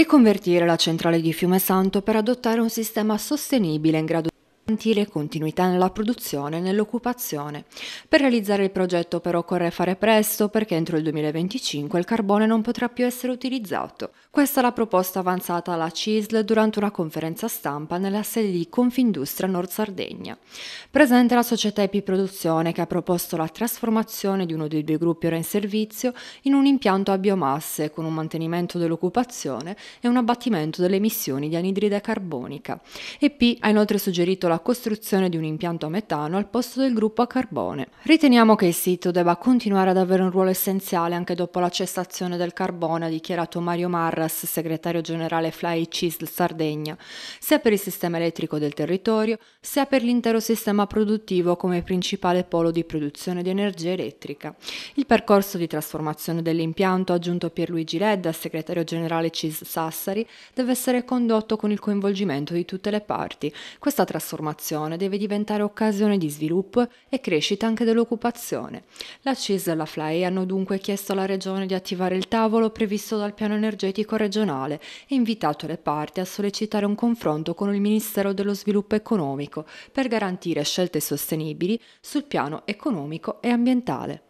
riconvertire la centrale di Fiumesanto per adottare un sistema sostenibile in grado garantire continuità nella produzione e nell'occupazione. Per realizzare il progetto però occorre fare presto perché entro il 2025 il carbone non potrà più essere utilizzato. Questa è la proposta avanzata alla CISL durante una conferenza stampa nella sede di Confindustria Nord Sardegna. Presente la società Epi Produzione che ha proposto la trasformazione di uno dei due gruppi ora in servizio in un impianto a biomasse con un mantenimento dell'occupazione e un abbattimento delle emissioni di anidride carbonica. Epi ha inoltre suggerito la costruzione di un impianto a metano al posto del gruppo a carbone. Riteniamo che il sito debba continuare ad avere un ruolo essenziale anche dopo la cessazione del carbone, ha dichiarato Mario Marras, segretario generale Fly CISL Sardegna, sia per il sistema elettrico del territorio, sia per l'intero sistema produttivo come principale polo di produzione di energia elettrica. Il percorso di trasformazione dell'impianto, aggiunto Pierluigi Ledda, segretario generale CISL Sassari, deve essere condotto con il coinvolgimento di tutte le parti. Questa trasformazione trasformazione deve diventare occasione di sviluppo e crescita anche dell'occupazione. La CIS e la FLAE hanno dunque chiesto alla Regione di attivare il tavolo previsto dal piano energetico regionale e invitato le parti a sollecitare un confronto con il Ministero dello Sviluppo Economico per garantire scelte sostenibili sul piano economico e ambientale.